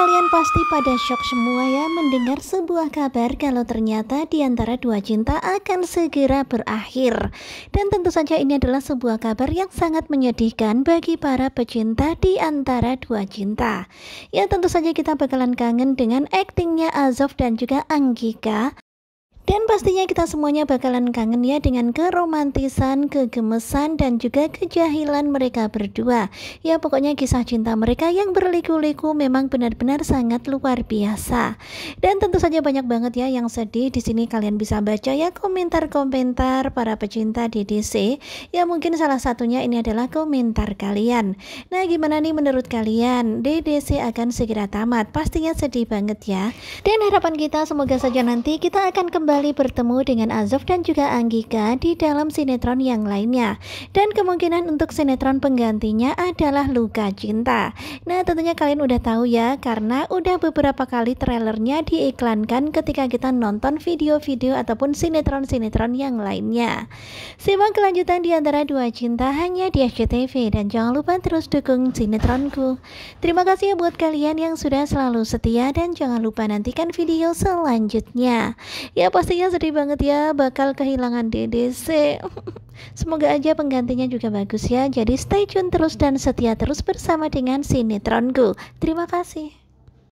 Kalian pasti pada shock semua ya mendengar sebuah kabar kalau ternyata di antara dua cinta akan segera berakhir. Dan tentu saja ini adalah sebuah kabar yang sangat menyedihkan bagi para pecinta di antara dua cinta. Ya tentu saja kita bakalan kangen dengan aktingnya Azov dan juga Anggika dan pastinya kita semuanya bakalan kangen ya dengan keromantisan, kegemesan, dan juga kejahilan mereka berdua. Ya pokoknya kisah cinta mereka yang berliku-liku memang benar-benar sangat luar biasa. Dan tentu saja banyak banget ya yang sedih. Di sini kalian bisa baca ya komentar-komentar para pecinta DDC. Ya mungkin salah satunya ini adalah komentar kalian. Nah gimana nih menurut kalian? DDC akan segera tamat. Pastinya sedih banget ya. Dan harapan kita semoga saja nanti kita akan kembali kembali bertemu dengan Azov dan juga Anggika di dalam sinetron yang lainnya. Dan kemungkinan untuk sinetron penggantinya adalah Luka Cinta. Nah tentunya kalian udah tahu ya karena udah beberapa kali trailernya diiklankan ketika kita nonton video-video ataupun sinetron-sinetron yang lainnya. Simak kelanjutan di antara dua cinta hanya di SCTV dan jangan lupa terus dukung sinetronku. Terima kasih ya buat kalian yang sudah selalu setia dan jangan lupa nantikan video selanjutnya. Ya pasti Pastinya sedih banget ya bakal kehilangan DDC. Semoga aja penggantinya juga bagus ya. Jadi stay tune terus dan setia terus bersama dengan Sinetronku. Terima kasih.